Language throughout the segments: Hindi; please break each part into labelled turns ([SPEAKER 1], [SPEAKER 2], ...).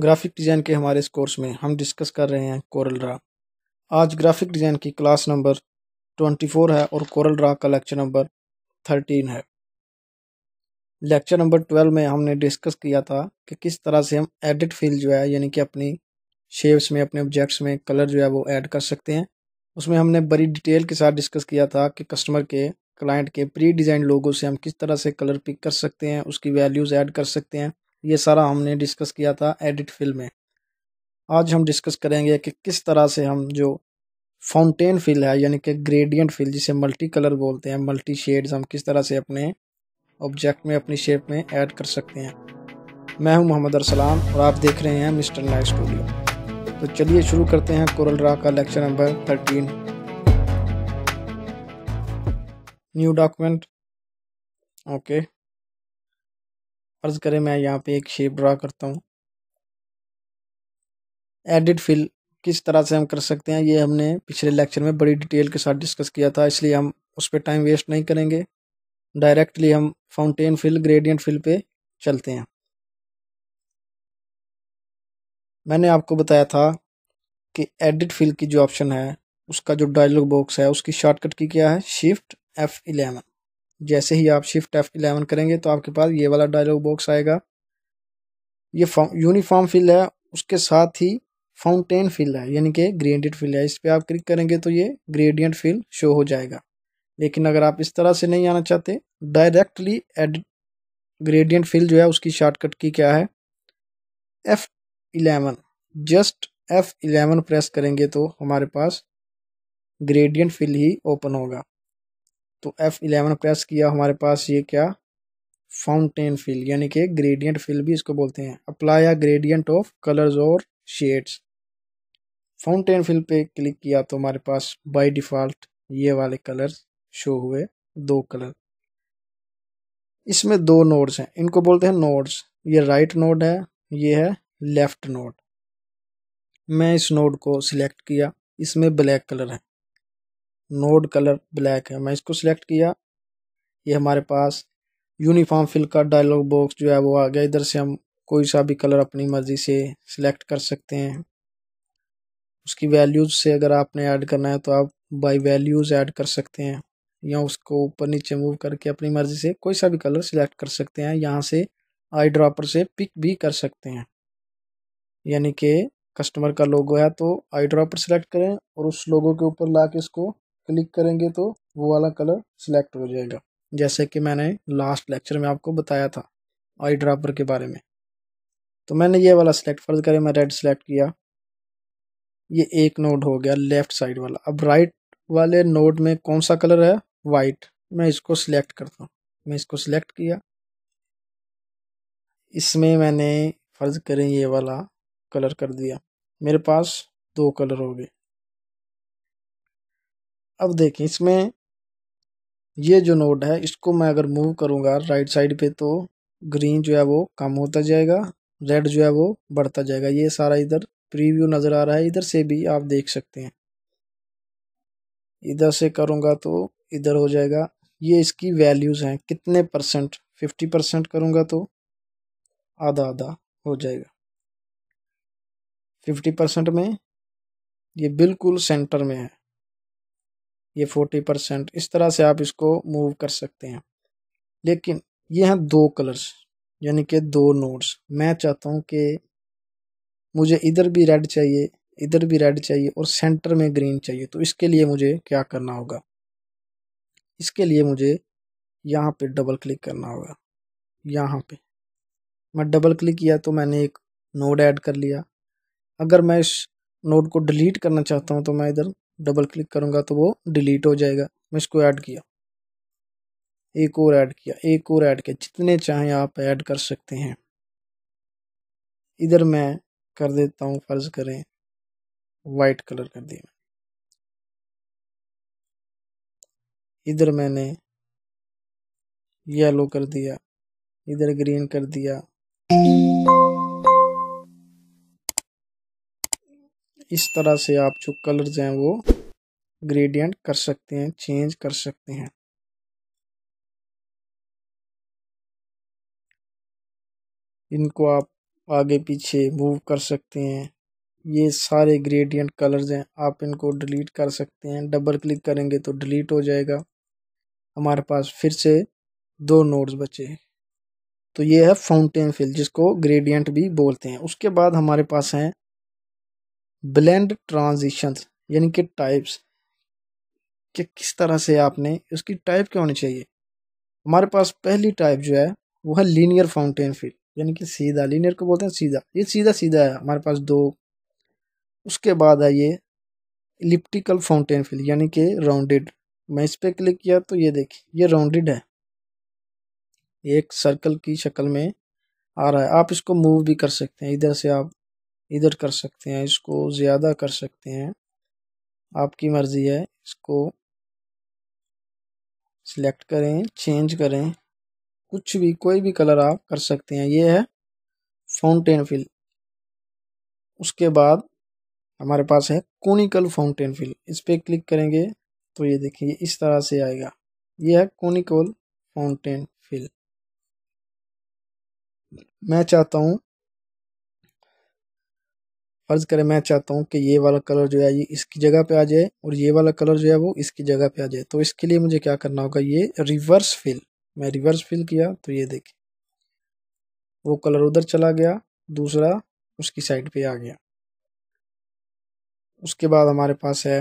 [SPEAKER 1] ग्राफिक डिज़ाइन के हमारे इस कोर्स में हम डिस्कस कर रहे हैं कोरल ड्रा आज ग्राफिक डिज़ाइन की क्लास नंबर ट्वेंटी फोर है और कोरल ड्रा का लेक्चर नंबर थर्टीन है लेक्चर नंबर ट्वेल्व में हमने डिस्कस किया था कि किस तरह से हम एडिट फील जो है यानी कि अपनी शेप्स में अपने ऑब्जेक्ट्स में कलर जो है वो ऐड कर सकते हैं उसमें हमने बड़ी डिटेल के साथ डिस्कस किया था कि कस्टमर के क्लाइंट के प्री डिज़ाइन लोगों से हम किस तरह से कलर पिक कर सकते हैं उसकी वैल्यूज़ ऐड कर सकते हैं ये सारा हमने डिस्कस किया था एडिट फिल में आज हम डिस्कस करेंगे कि किस तरह से हम जो फाउंटेन फिल है यानी कि ग्रेडियंट फिल जिसे मल्टी कलर बोलते हैं मल्टी शेड्स हम किस तरह से अपने ऑब्जेक्ट में अपनी शेप में ऐड कर सकते हैं मैं हूं मोहम्मद अरसलाम और आप देख रहे हैं मिस्टर नाइट स्टूडियो तो चलिए शुरू करते हैं कोरल रा का lecture number thirteen new document okay फर्ज करें मैं यहाँ पे एक शेप ड्रा करता हूँ एडिट फिल किस तरह से हम कर सकते हैं ये हमने पिछले लेक्चर में बड़ी डिटेल के साथ डिस्कस किया था इसलिए हम उस पर टाइम वेस्ट नहीं करेंगे डायरेक्टली हम फाउंटेन फिल ग्रेडियंट फिल पे चलते हैं मैंने आपको बताया था कि एडिट फिल की जो ऑप्शन है उसका जो डायलॉग बॉक्स है उसकी शॉर्टकट की क्या है शिफ्ट एफ इलेवन जैसे ही आप शिफ्ट एफ इलेवन करेंगे तो आपके पास ये वाला डायलॉग बॉक्स आएगा ये यूनिफॉर्म फिल है उसके साथ ही फाउंटेन फिल है यानी कि ग्रेडियंट फिल है इस पर आप क्लिक करेंगे तो ये ग्रेडियंट फिल शो हो जाएगा लेकिन अगर आप इस तरह से नहीं आना चाहते डायरेक्टली एडिट ग्रेडियंट फिल जो है उसकी शॉर्टकट की क्या है F eleven just F eleven press करेंगे तो हमारे पास ग्रेडियंट फिल ही ओपन होगा तो एफ़ इलेवन प्रेस किया हमारे पास ये क्या फाउंटेन फिल यानी कि ग्रेडियंट फिल भी इसको बोलते हैं apply a gradient of colours और शेड्स फाउंटेन फिल पे क्लिक किया तो हमारे पास बाय डिफ़ॉल्ट ये वाले कलर्स शो हुए दो कलर इसमें दो नोड्स हैं इनको बोलते हैं नोड्स ये राइट नोड है ये है लेफ्ट नोड मैं इस नोड को सिलेक्ट किया इसमें ब्लैक कलर है नोड कलर ब्लैक है मैं इसको सिलेक्ट किया ये हमारे पास यूनिफॉर्म फिल का डायलॉग बॉक्स जो है वो आ गया इधर से हम कोई सा भी कलर अपनी मर्ज़ी से सिलेक्ट कर सकते हैं उसकी वैल्यूज़ से अगर आपने ऐड करना है तो आप बाय वैल्यूज़ ऐड कर सकते हैं या उसको ऊपर नीचे मूव करके अपनी मर्ज़ी से कोई सा भी कलर सिलेक्ट कर सकते हैं यहाँ से आई ड्रॉपर से पिक भी कर सकते हैं यानी कि कस्टमर का लोगो है तो आई ड्रॉपर सेलेक्ट करें और उस लोगो के ऊपर ला के इसको क्लिक करेंगे तो वो वाला कलर सिलेक्ट हो जाएगा जैसे कि मैंने लास्ट लेक्चर में आपको बताया था आई ड्रापर के बारे में तो मैंने ये वाला सिलेक्ट फर्ज करें मैं रेड सिलेक्ट किया ये एक नोड हो गया लेफ्ट साइड वाला अब राइट वाले नोड में कौन सा कलर है वाइट मैं इसको सिलेक्ट करता हूँ मैं इसको सिलेक्ट किया इसमें मैंने फर्ज करें ये वाला कलर कर दिया मेरे पास दो कलर हो गए अब देखें इसमें ये जो नोड है इसको मैं अगर मूव करूँगा राइट साइड पे तो ग्रीन जो है वो कम होता जाएगा रेड जो है वो बढ़ता जाएगा ये सारा इधर प्रीव्यू नज़र आ रहा है इधर से भी आप देख सकते हैं इधर से करूँगा तो इधर हो जाएगा ये इसकी वैल्यूज़ हैं कितने परसेंट फिफ्टी परसेंट करूँगा तो आधा आधा हो जाएगा फिफ्टी परसेंट में ये बिल्कुल सेंटर में है ये फोर्टी परसेंट इस तरह से आप इसको मूव कर सकते हैं लेकिन ये हैं दो कलर्स यानी कि दो नोड्स मैं चाहता हूँ कि मुझे इधर भी रेड चाहिए इधर भी रेड चाहिए और सेंटर में ग्रीन चाहिए तो इसके लिए मुझे क्या करना होगा इसके लिए मुझे यहाँ पे डबल क्लिक करना होगा यहाँ पे मैं डबल क्लिक किया तो मैंने एक नोड ऐड कर लिया अगर मैं इस नोड को डिलीट करना चाहता हूँ तो मैं इधर डबल क्लिक करूँगा तो वो डिलीट हो जाएगा मैं इसको ऐड किया एक और ऐड किया एक और ऐड किया जितने चाहे आप ऐड कर सकते हैं इधर मैं कर देता हूँ फर्ज करें वाइट कलर कर दिया इधर मैंने येलो कर दिया इधर ग्रीन कर दिया इस तरह से आप जो कलर्स हैं वो ग्रेडियंट कर सकते हैं चेंज कर सकते हैं इनको आप आगे पीछे मूव कर सकते हैं ये सारे ग्रेडियंट कलर्स हैं आप इनको डिलीट कर सकते हैं डबल क्लिक करेंगे तो डिलीट हो जाएगा हमारे पास फिर से दो नोड्स बचे हैं तो ये है फाउंटेन फिल जिसको ग्रेडियंट भी बोलते हैं उसके बाद हमारे पास हैं ब्लेंड ट्रांजिशंस यानी कि टाइप्स कि किस तरह से आपने उसकी टाइप क्या होनी चाहिए हमारे पास पहली टाइप जो है वो है लीनियर फाउंटेन फील यानी कि सीधा लीनियर को बोलते हैं सीधा ये सीधा सीधा है हमारे पास दो उसके बाद है ये इलिप्टिकल फाउंटेन फील यानी कि राउंडेड मैं इस पर क्लिक किया तो ये देखिए ये राउंडेड है ये एक सर्कल की शक्ल में आ रहा है आप इसको मूव भी कर सकते हैं इधर से आप इधर कर सकते हैं इसको ज़्यादा कर सकते हैं आपकी मर्ज़ी है इसको सिलेक्ट करें चेंज करें कुछ भी कोई भी कलर आप कर सकते हैं ये है फाउंटेन फिल उसके बाद हमारे पास है कोनिकल फाउंटेन फिल इस पर क्लिक करेंगे तो ये देखिए इस तरह से आएगा ये है कोनिकल फाउंटेन फिल मैं चाहता हूँ फ़र्ज़ करें मैं चाहता हूँ कि ये वाला कलर जो है ये इसकी जगह पे आ जाए और ये वाला कलर जो है वो इसकी जगह पे आ जाए तो इसके लिए मुझे क्या करना होगा ये रिवर्स फिल मैं रिवर्स फिल किया तो ये देखिए वो कलर उधर चला गया दूसरा उसकी साइड पे आ गया उसके बाद हमारे पास है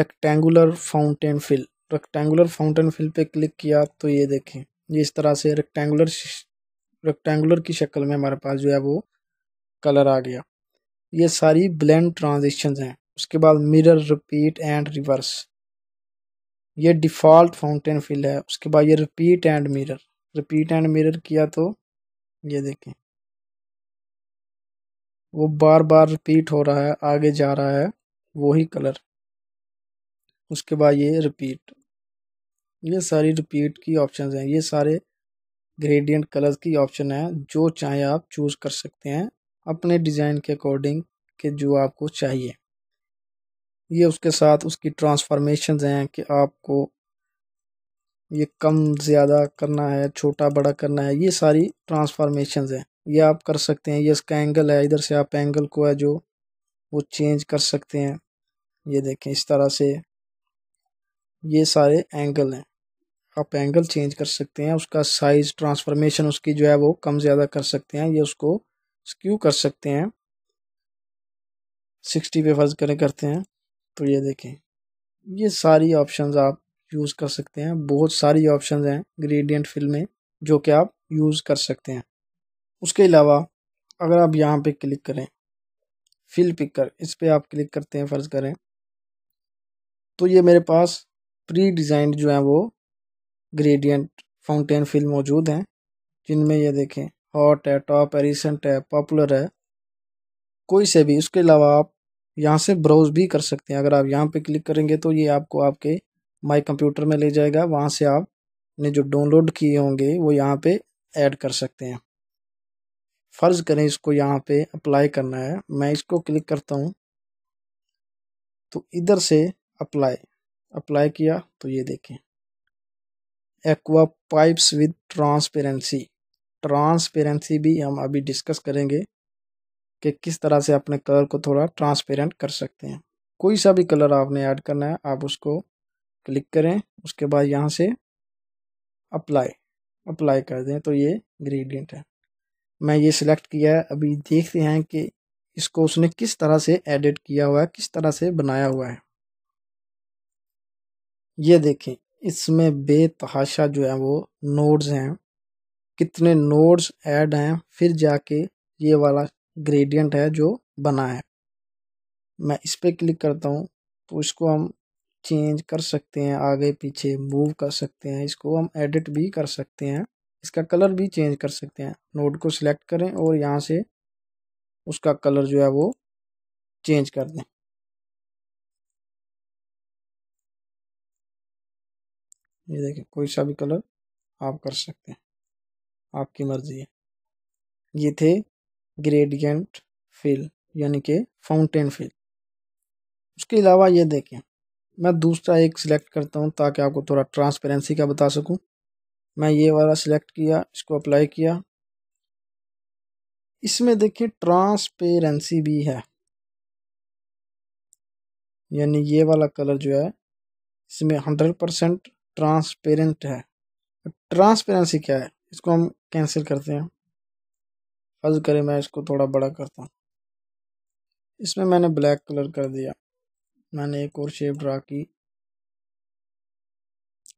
[SPEAKER 1] rectangular fountain fill rectangular fountain fill पे क्लिक किया तो ये देखें ये इस तरह से रेक्टेंगुलर रेक्टेंगुलर की शक्ल में हमारे पास जो है वो कलर आ गया ये सारी ब्लेंड ट्रांजिशन हैं उसके बाद मिरर रिपीट एंड रिवर्स ये डिफ़ॉल्ट फाउंटेन फिल है उसके बाद ये repeat and mirror repeat and mirror किया तो ये देखें वो बार बार रिपीट हो रहा है आगे जा रहा है वही कलर उसके बाद ये रिपीट ये सारी रिपीट की ऑप्शन हैं ये सारे ग्रेडियंट कलर्स की ऑप्शन है जो चाहे आप चूज़ कर सकते हैं अपने डिज़ाइन के अकॉर्डिंग के जो आपको चाहिए ये उसके साथ उसकी ट्रांसफॉर्मेशन हैं कि आपको ये कम ज़्यादा करना है छोटा बड़ा करना है ये सारी ट्रांसफॉर्मेशन हैं ये आप कर सकते हैं ये इसका एंगल है इधर से आप एंगल को है जो वो चेंज कर सकते हैं ये देखें इस तरह से ये सारे एंगल हैं आप एंगल चेंज कर सकते हैं उसका साइज़ ट्रांसफॉर्मेशन उसकी जो है वो कम ज़्यादा कर सकते हैं ये उसको स्क्यू कर सकते हैं सिक्सटी पे फर्ज करें करते हैं तो ये देखें ये सारी ऑप्शंस आप यूज़ कर सकते हैं बहुत सारी ऑप्शंस हैं ग्रेडियंट फिल में जो कि आप यूज़ कर सकते हैं उसके अलावा अगर आप यहाँ पे क्लिक करें फिल पिकर इस पर आप क्लिक करते हैं फ़र्ज़ करें तो ये मेरे पास प्री डिज़ाइन जो हैं वो ग्रेडियंट फाउंटेन फिल मौजूद हैं जिनमें ये देखें हॉट है टॉप है रिसेंट है पॉपुलर है कोई से भी उसके अलावा आप यहाँ से ब्राउज भी कर सकते हैं अगर आप यहाँ पे क्लिक करेंगे तो ये आपको आपके माई कंप्यूटर में ले जाएगा वहाँ से आप ने जो डाउनलोड किए होंगे वो यहाँ पे ऐड कर सकते हैं फ़र्ज़ करें इसको यहाँ पे अप्लाई करना है मैं इसको क्लिक करता हूँ तो इधर से अप्लाई अप्लाई किया तो ये देखें aqua pipes with transparency transparency भी हम अभी डिस्कस करेंगे कि किस तरह से अपने कलर को थोड़ा ट्रांसपेरेंट कर सकते हैं कोई सा भी कलर आपने ऐड करना है आप उसको क्लिक करें उसके बाद यहाँ से अप्लाई अप्लाई कर दें तो ये ग्रेडियंट है मैं ये सिलेक्ट किया है अभी देखते हैं कि इसको उसने किस तरह से एडिट किया हुआ है किस तरह से बनाया हुआ है ये देखें इसमें बेतहाशा जो है वो नोड्स हैं कितने नोड्स ऐड हैं फिर जाके ये वाला ग्रेडियंट है जो बना है मैं इस पर क्लिक करता हूँ तो इसको हम चेंज कर सकते हैं आगे पीछे मूव कर सकते हैं इसको हम एडिट भी कर सकते हैं इसका कलर भी चेंज कर सकते हैं नोड को सिलेक्ट करें और यहाँ से उसका कलर जो है वो चेंज कर दें ये देखिए कोई सा भी कलर आप कर सकते हैं आपकी मर्जी है ये थे ग्रेडियंट फिल यानी कि फाउंटेन फिल उसके अलावा ये देखें मैं दूसरा एक सिलेक्ट करता हूँ ताकि आपको थोड़ा ट्रांसपेरेंसी का बता सकूँ मैं ये वाला सिलेक्ट किया इसको अप्लाई किया इसमें देखिए ट्रांसपेरेंसी भी है यानी ये वाला कलर जो है इसमें हंड्रेड परसेंट ट्रांसपेरेंट है ट्रांसपेरेंसी क्या है इसको हम कैंसिल करते हैं फर्ज करें मैं इसको थोड़ा बड़ा करता हूँ इसमें मैंने ब्लैक कलर कर दिया मैंने एक और शेप ड्रा की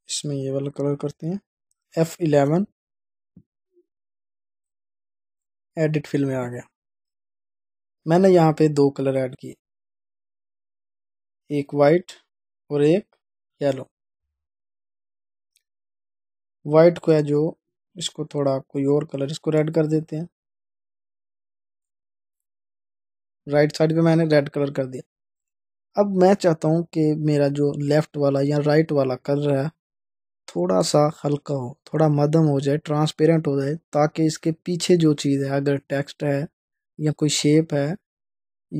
[SPEAKER 1] इसमें ये वाला कलर करते हैं एफ एलेवन एडिट फिल में आ गया मैंने यहाँ पे दो कलर ऐड किए एक वाइट और एक येलो वाइट को है जो इसको थोड़ा कोई और कलर इसको रेड कर देते हैं राइट साइड पे मैंने रेड कलर कर दिया अब मैं चाहता हूँ कि मेरा जो लेफ़्ट वाला या राइट वाला कलर है थोड़ा सा हल्का हो थोड़ा मदम हो जाए ट्रांसपेरेंट हो जाए ताकि इसके पीछे जो चीज़ है अगर टेक्स्ट है या कोई शेप है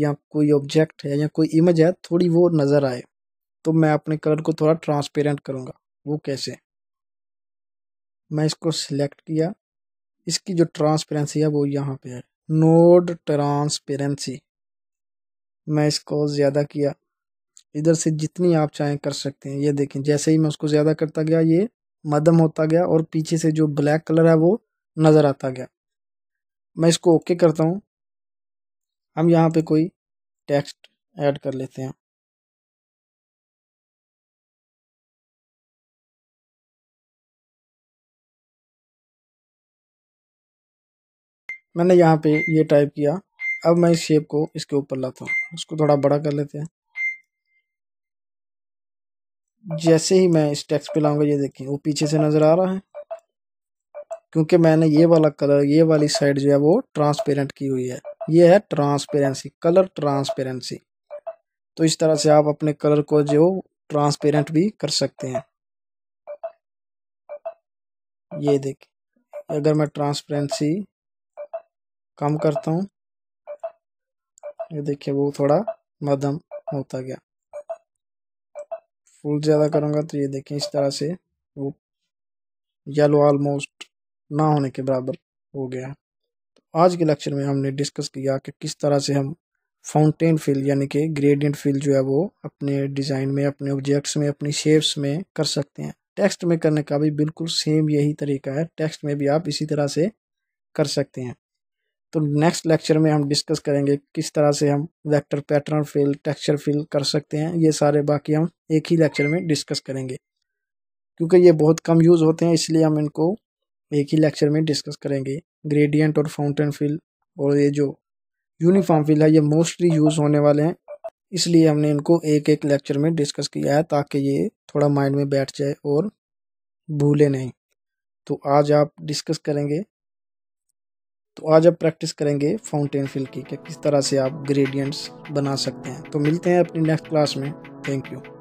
[SPEAKER 1] या कोई ऑब्जेक्ट है या कोई इमेज है थोड़ी वो नज़र आए तो मैं अपने कलर को थोड़ा ट्रांसपेरेंट करूँगा वो कैसे मैं इसको सिलेक्ट किया इसकी जो ट्रांसपेरेंसी है वो यहाँ पे है नोड ट्रांसपेरेंसी मैं इसको ज़्यादा किया इधर से जितनी आप चाहें कर सकते हैं ये देखें जैसे ही मैं उसको ज़्यादा करता गया ये मदम होता गया और पीछे से जो ब्लैक कलर है वो नज़र आता गया मैं इसको ओके करता हूँ हम यहाँ पे कोई टेक्स्ट ऐड कर लेते हैं मैंने यहाँ पे ये टाइप किया अब मैं इस शेप को इसके ऊपर लाता हूँ इसको थोड़ा बड़ा कर लेते हैं जैसे ही मैं इस टेक्स पे लाऊंगा ये देखें वो पीछे से नज़र आ रहा है क्योंकि मैंने ये वाला कलर ये वाली साइड जो है वो ट्रांसपेरेंट की हुई है ये है ट्रांसपेरेंसी कलर ट्रांसपेरेंसी तो इस तरह से आप अपने कलर को जो ट्रांसपेरेंट भी कर सकते हैं ये देखिए अगर मैं ट्रांसपेरेंसी कम करता हूँ ये देखिए वो थोड़ा मध्यम होता गया फुल ज़्यादा करूँगा तो ये देखें इस तरह से वो येलो ऑलमोस्ट ना होने के बराबर हो गया तो आज के लेक्चर में हमने डिस्कस किया कि किस तरह से हम फाउंटेन फिल यानी कि ग्रेडियंट फिल जो है वो अपने डिज़ाइन में अपने ऑब्जेक्ट्स में अपनी शेप्स में कर सकते हैं टेक्स्ट में करने का भी बिल्कुल सेम यही तरीका है टेक्स्ट में भी आप इसी तरह से कर सकते हैं तो नेक्स्ट लेक्चर में हम डिस्कस करेंगे किस तरह से हम vector pattern fill texture fill कर सकते हैं ये सारे बाकी हम एक ही लेक्चर में डिस्कस करेंगे क्योंकि ये बहुत कम यूज़ होते हैं इसलिए हम इनको एक ही लेक्चर में डिस्कस करेंगे ग्रेडियंट और फाउंटेन फिल और ये जो यूनिफॉर्म फिल है ये मोस्टली यूज़ होने वाले हैं इसलिए हमने इनको एक एक लेक्चर में डिस्कस किया है ताकि ये थोड़ा माइंड में बैठ जाए और भूले नहीं तो आज आप डिस्कस करेंगे तो आज आप प्रैक्टिस करेंगे फाउंटेन फिल की कि किस तरह से आप ग्रेडियंट्स बना सकते हैं तो मिलते हैं अपनी नेक्स्ट क्लास में थैंक यू